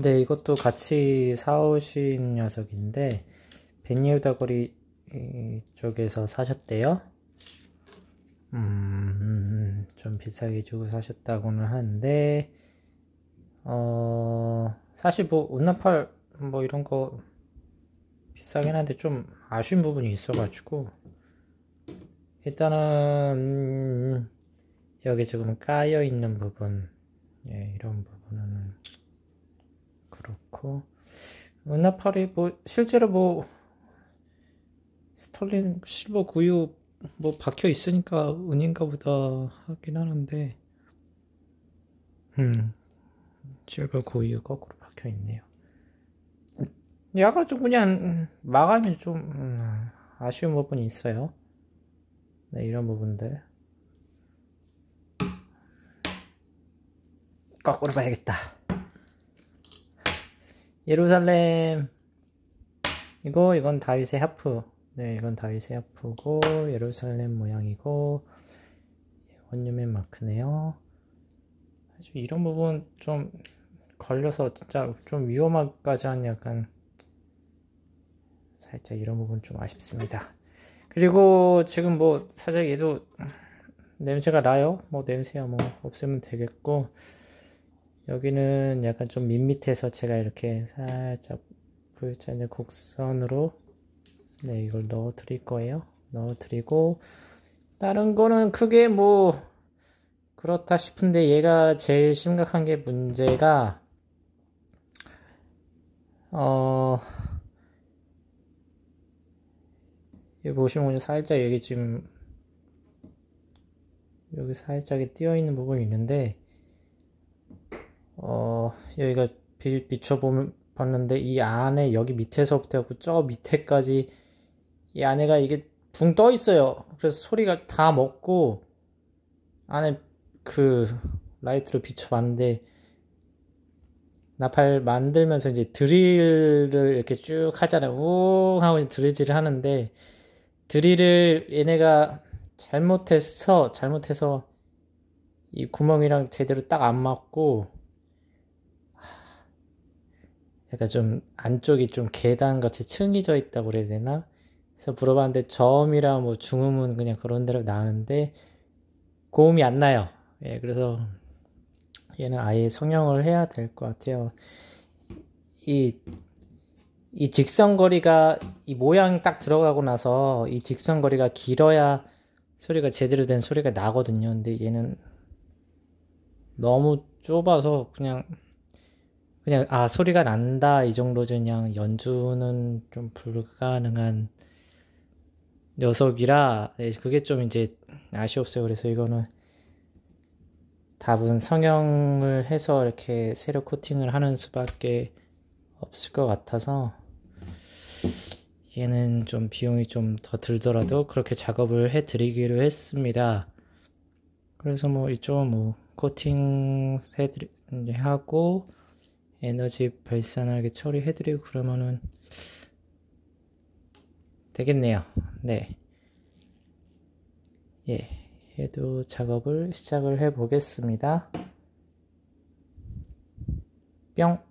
네, 이것도 같이 사오신 녀석인데 백니우다 거리 쪽에서 사셨대요. 음, 좀 비싸게 주고 사셨다고는 하는데 어, 사실 뭐 운나팔 뭐 이런 거 비싸긴 한데 좀 아쉬운 부분이 있어가지고 일단은 여기 지금 까여 있는 부분 예, 이런 부분은 그렇고 은하팔이 뭐 실제로 뭐 스털링 실버 구유 뭐 박혀 있으니까 은인가 보다 하긴 하는데 음 실버 구유 거꾸로 박혀 있네요 약간 좀 그냥 음, 마감이 좀 음, 아쉬운 부분이 있어요 네 이런 부분들 거꾸로 봐야겠다 예루살렘 이거 이건 다윗의 하프 네 이건 다윗의 하프고 예루살렘 모양이고 원유맨 마크네요 이런 부분 좀 걸려서 진짜 좀 위험하까지 한 약간 살짝 이런 부분 좀 아쉽습니다 그리고 지금 뭐 사실 얘도 냄새가 나요 뭐 냄새야 뭐 없으면 되겠고 여기는 약간 좀 밋밋해서 제가 이렇게 살짝 V자 이제 곡선으로 네 이걸 넣어 드릴 거예요 넣어 드리고 다른 거는 크게 뭐 그렇다 싶은데 얘가 제일 심각한 게 문제가 어 여기 보시면 살짝 여기 지금 여기 살짝 띄어 있는 부분이 있는데 어, 여기가 비, 춰보면 봤는데 이 안에 여기 밑에서부터 하고 저 밑에까지 이 안에가 이게 붕 떠 있어요. 그래서 소리가 다 먹고 안에 그 라이트로 비춰봤는데 나팔 만들면서 이제 드릴을 이렇게 쭉 하잖아요. 우 하고 드릴질을 하는데 드릴을 얘네가 잘못해서 잘못해서 이 구멍이랑 제대로 딱 안 맞고 약간 좀 안쪽이 좀 계단같이 층이 져 있다고 그래야 되나? 그래서 물어봤는데 저음이랑 뭐 중음은 그냥 그런 대로 나는데 고음이 안 나요. 예, 그래서 얘는 아예 성형을 해야 될 것 같아요. 이, 이 직선거리가 이 모양 딱 들어가고 나서 이 직선거리가 길어야 소리가 제대로 된 소리가 나거든요. 근데 얘는 너무 좁아서 그냥 그냥 아 소리가 난다 이 정도죠. 그냥 연주는 좀 불가능한 녀석이라 예, 그게 좀 이제 아쉬웠어요. 그래서 이거는 답은 성형을 해서 이렇게 세력 코팅을 하는 수밖에 없을 것 같아서 얘는 좀 비용이 좀 더 들더라도 그렇게 작업을 해드리기로 했습니다. 그래서 뭐 이쪽은 뭐 코팅 해드리 하고 에너지 발산하게 처리해드리고 그러면은 되겠네요. 네. 예. 얘도 작업을 시작을 해보겠습니다. 뿅!